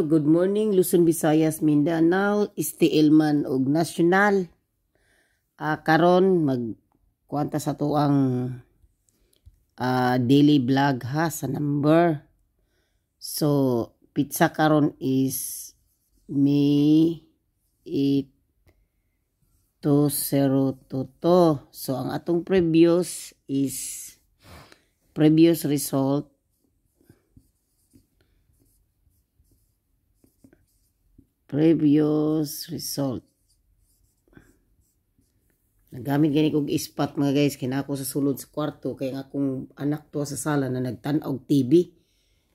Good morning, Luzon, Visayas, Mindanao, Istiilman og National. Uh, karon mag kuanta sa to ang uh, daily vlog ha sa number. So pizza karon is May 8 2022. So ang atong previous is previous result previous result Nagamit gani kog ispat mga guys kinako sa sulod sa kwarto kay nga akong anak to sa sala na nagtan-og TV.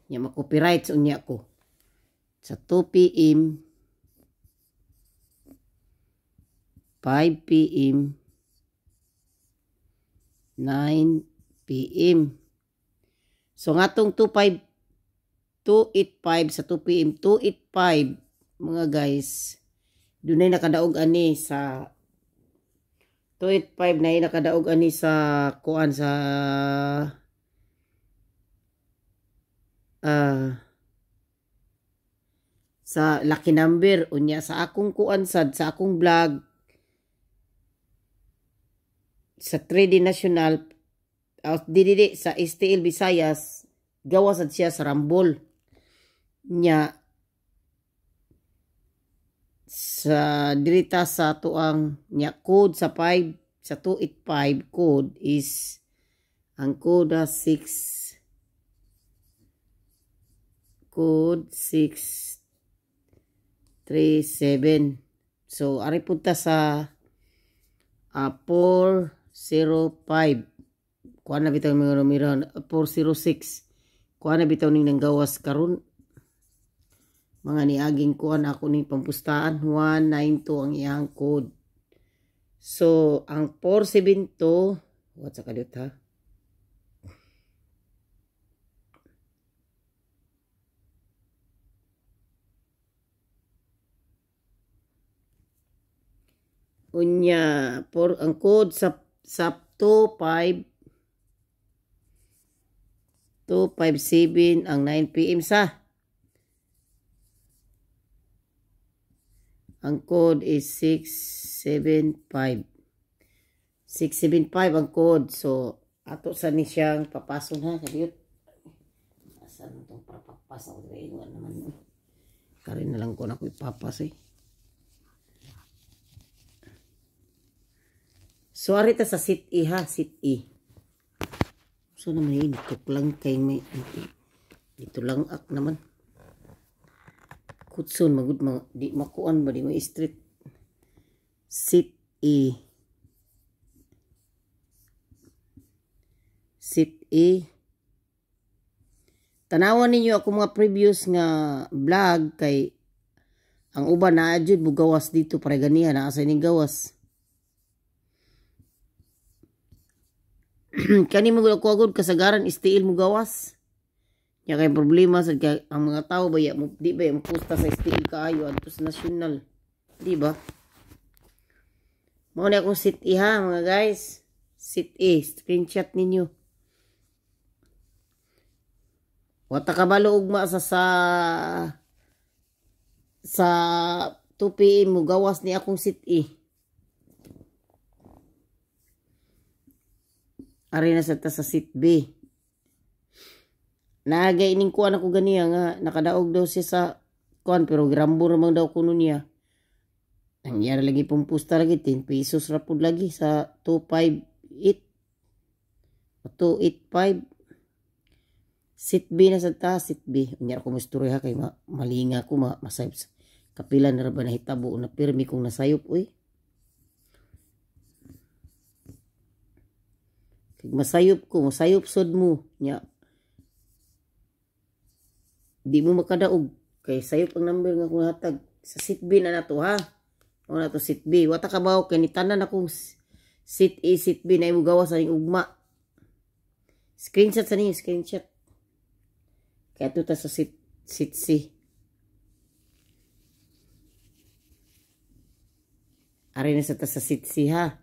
Nya ma-copyright unya ko. Sa 2 PM 5 PM 9 PM. So ngatong 25 285 sa 2 PM 285 mga guys dunay nakadaog ani sa 285 na nakadaog ani sa kuan sa uh, sa lucky number unya sa akong kuan sad sa akong vlog sa 3D National uh, ah, dididi sa STL Visayas gawa sad siya sa Rambol nya sa dirita sa tuang nya code sa 5 sa 285 code is ang code 6 code 637 so ari punta sa uh, ah, 405 kuha na bitaw mga numero 406 kuha na bitaw ning nanggawas karon mga niaging ko ako ni pambustaan 192 ang iyang code. So, ang 472, what sa kadot ha? Unya, for, ang code sa, sa 25, 257 ang 9pm sa. Ang code is 675. 675 ang code. So, ato sa ni siyang papasok na. Sabiot. Asan na itong papapasa ko? naman. Karin na lang ko na ko ipapas eh. So, arita sa sit E ha. Sit E. So, naman yun. Eh, Ito lang kay may. Ito lang ak naman kutsun magud mag, di makuan ba di mo street sit e sit e tanawan ninyo ako mga previous nga vlog kay ang uban na jud bugawas dito para ganiha na asa ning gawas kani mo gud ko agud kasagaran istiil mo gawas Ya kay problema sa ang mga tao ba ya mo di ba yung pusta sa STI kaayo at sa national. Di ba? Mao na akong sit ha mga guys. Sit A, screenshot ninyo. Wata kabalo ugma sa sa sa 2 PM mo gawas ni akong sit A. Arena sa ta sa sit B. Naagay ining kuan ako ganiya ah, nga nakadaog daw siya sa kuan pero grambo ramang daw kuno niya. Ang yara lagi pumpusta lagi 10 pesos ra pud lagi sa 258 285 sit B na sa taas sit B unya ko misturya ha kay ma, malinga ko ma, masayop sa kapila na ba nahitabo na pirmi kong nasayop uy kag masayop ko masayop sod mo nya Di mo makadaog. Kay sayo pang number nga kung hatag. Sa seat B na nato ha. O na to B. Wata ka ba o kinitanan akong seat A, seat B na imugawa sa ning ugma. Screenshot sa ninyo, screenshot. Kaya ito ta sa seat, seat C. Ari na sa ta sa seat C ha.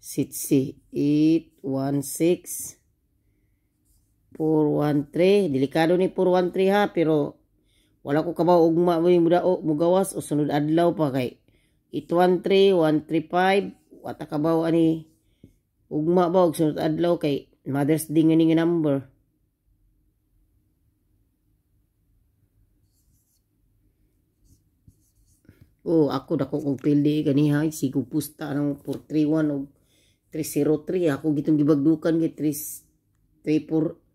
Seat C. 8, 1, 6. 413. Delikado ni 413 ha, pero wala ko kabaw og maamoy mudao, mugawas o sunod adlaw pa kay 813, 135, wata kabaw ani ugma ba og sunod adlaw kay Mother's Day nga number. Oh, ako dako kong pildi ha. sigo pusta ng 431 og 303 ako gitong gibagdukan kay 3 3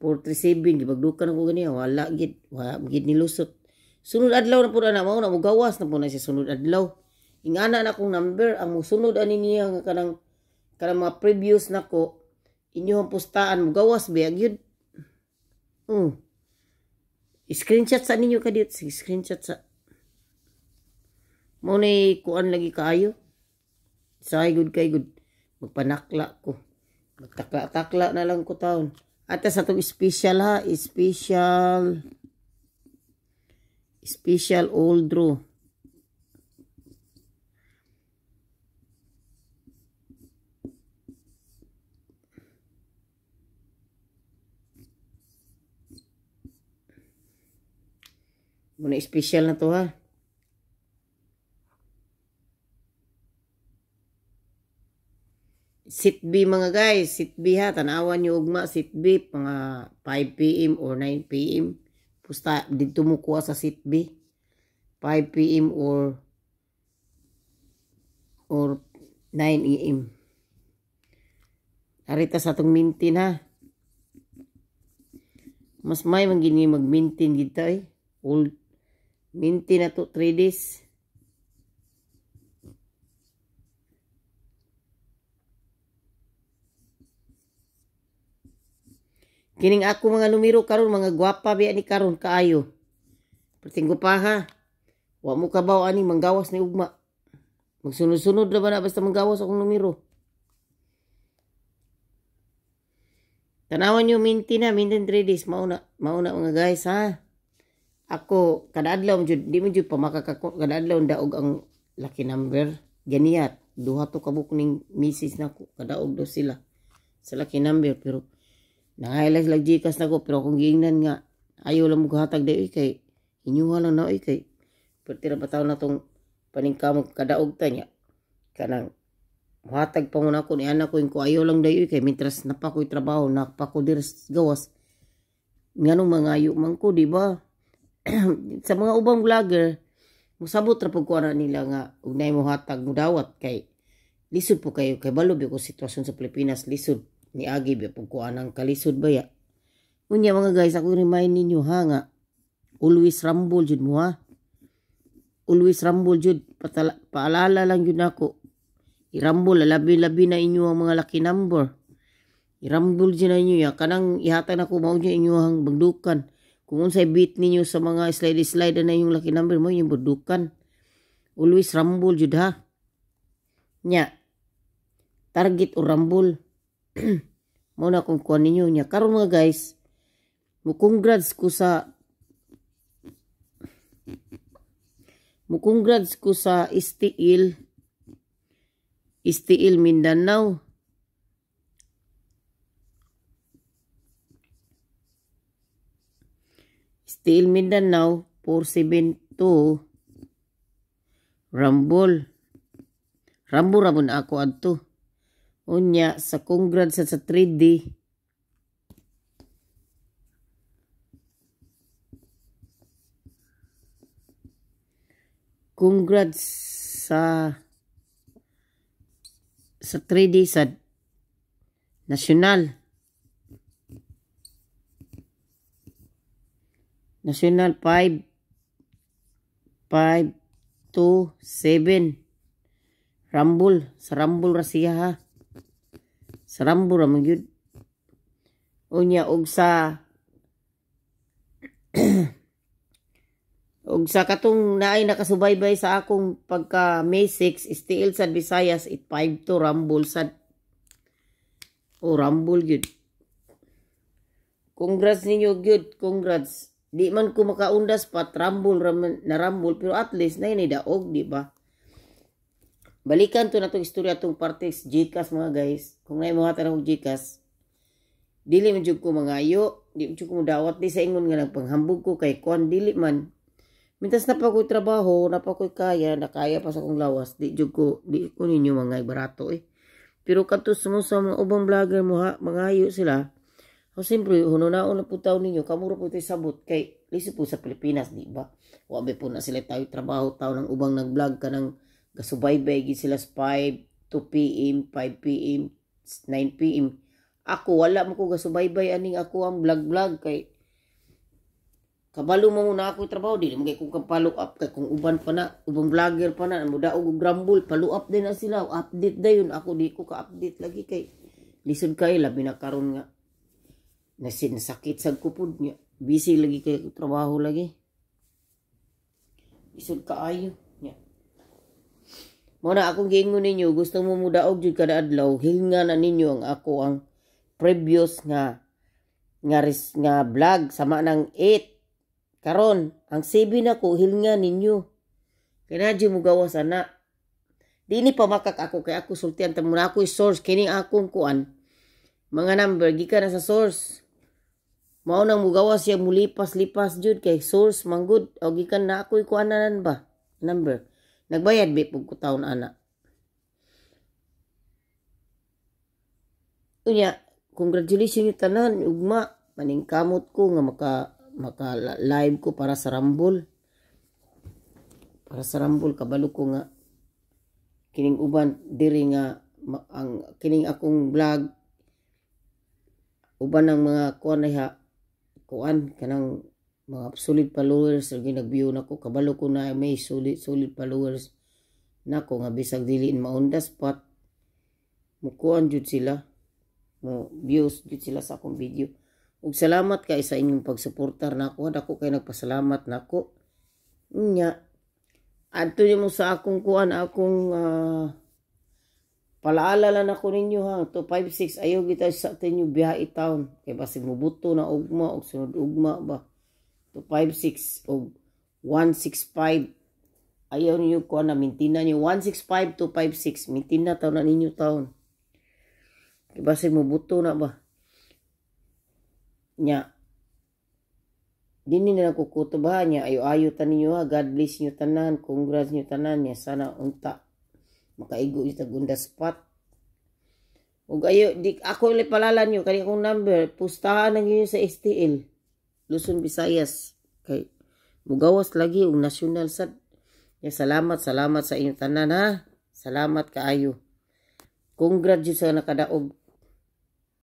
437 gibagdukan ko gani wala git wala gid nilusot sunod adlaw na pud ana mao na mo gawas na po na siya sunod adlaw ingana na akong number ang musunod ani niya nga kanang kanang mga previews nako inyong pustaan mo gawas ba gyud mm. screenshot sa ninyo kadit sige screenshot sa mo ni kuan lagi kaayo say good kay good magpanakla ko magtakla-takla na lang ko taon Ate sa itong special ha. Special. Special old draw. Muna special na to ha. sitbi mga guys, sitbi ha, tanawan nyo ugma, sitbi, mga 5pm or 9pm, pusta, dito mo kuha sa sitbi, 5pm or or 9am. Arita sa itong mintin ha. Mas may magiging mag-mintin dito eh. Old, mintin na to, 3 days. Kining ako mga numero karon mga gwapa biya ni karon kaayo. Pertinggo pa ha. Wa mo ka baw ani manggawas ni ugma. Magsunod-sunod na ba na basta manggawas akong numero. Tanawan niyo minti na, minti 3 days. Mauna, mauna mga guys ha. Ako, kadaadlaw, di mo dyan pa makakakot. Kadaadlaw, daog ang lucky number. Ganiyat, duha to kabuk ning misis na ko. Kadaog daw sila sa lucky number. Pero, Nangailag lag jikas na ko, pero kung giingnan nga, ayaw lang mughatag dayo eh, kay Inyuhan lang na oy eh, kay. Pero tira ba na tong paningkamog kadaog ta niya. Kanang muhatag pa muna ko ni anak ko ko ayaw lang dayo eh, kay mitras na trabaho, na pa ko dirs gawas. Nganong mangayo man ko, di ba? sa mga ubang vlogger, musabot ra pag nila nga ugnay mo hatag mo dawat kay lisod po kayo kay balo ko sitwasyon sa Pilipinas lisod ni Agi ba pagkuan ng kalisod ba ya. Unya mga guys, ako remind ninyo ha nga, always rambol jud mo ha. Always rambol jud, Patala, paalala lang jud nako. Irambol, labi-labi na inyo ang mga laki number. Irambol jud na inyo ya, kanang ihatan ako mao jud inyo ang bagdukan. Kung unsay beat ninyo sa mga slide-slide na yung laki number mo, yung bagdukan. Always rambol jud ha. Nya, target o rambol. Muna kung kuha ninyo niya. Karon mga guys, mukongrats ko sa mukongrats ko sa Istiil Istiil Mindanao. Istiil Mindanao 472 Rambol. Rambo ramon ako adto. Unya, sa Congrad sa sa 3D. Congrats sa sa 3D sa national national 5 5 2 7 Rambul sa Rambul Rasiya ha sa Rambo ra magyud. Unya og sa og sa katong naay nakasubaybay sa akong pagka May 6 STL sad Visayas it 5 to Rambol sad o Rambol gyud. Congrats ninyo gyud, congrats. Di man ko makaundas pa, trambol raman, na rambol, pero at least na yun daog, di ba? Balikan to na itong istorya itong parte Gcash mga guys. Kung na mga tanong Gcash, dili man jud ko mangayo, di man jud ko dawat di sa ingon nga nagpanghambog ko kay kon dili man. Mintas na pa ko'y trabaho, na pa ko'y kaya, na kaya pa sa kong lawas, di jug ko, di ko ninyo mga barato eh. Pero katus mo sa mga ubang vlogger mo ha, mangayo sila. O siyempre, hununaon na po tao ninyo, kamuro po tayo sabot. Kay, lisi po sa Pilipinas, di ba? Wabe po na sila tayo trabaho, tao ng ubang nag-vlog ka ng Gasubaybay gid sila sa 5, 2 PM, 5 PM, 9 PM. Ako wala mo ko gasubaybay aning ako ang vlog-vlog kay kabalo mo muna ako trabaho dili magay kung follow up kay kung uban pa na ubang vlogger pa na mo daog og grumble follow up din na sila update dayon ako di ko ka update lagi kay lisod kay labi na karon nga na sakit sa kupod niya busy lagi kay trabaho lagi lisod kaayo Muna ako giingon ninyo, gusto mo og jud kada adlaw, hilnga na ninyo ang ako ang previous nga nga res, nga vlog sama nang 8. Karon, ang 7 na ko hilnga ninyo. Kinadyo mo gawas ana. Di ni pamakak ako kay ako sultian ta muna ako source kini akong kuan. Mga number gikan sa source. Mao nang gawas ya mulipas-lipas jud kay source manggod og gikan na ako ikuanan ba number. Nagbayad bi pug ko taon ana. Unya, congratulations ni tanan ugma maningkamot ko nga maka maka live ko para sa Rambol. Para sa Rambol kabalo ko nga kining uban diri nga ang kining akong vlog uban ng mga kuan na kuan kanang mga solid followers og nag-view nako kabalo ko na may solid solid followers nako nga bisag dili in maunda spot mukuan jud sila mo views jud sila sa akong video ug salamat kay sa inyong pagsuportar nako dako kay nagpasalamat nako nya adto mo sa akong kuan akong uh, ah, Palaalala na ko ninyo ha, to 5-6, ayaw kita sa atin yung town. kay basig mo buto na ugma, og sunod ugma ba. 256 165 ayaw niyo ko na mintina nyo 165 256 mintina taon na ninyo taon iba sa mo buto na ba nya dinhi na kukutubahan nya ayo ayo ta ninyo ha god bless nyo tanan congrats nyo tanan nya sana unta makaigo ita gunda spot ug ayo di ako ilipalalan nyo kani kong number pustahan na niyo sa STL Luzon, Visayas. Kay mugawas lagi og national sad. Ya salamat, salamat sa inyong tanan ha. Salamat kaayo. Congratulations sa nakadaog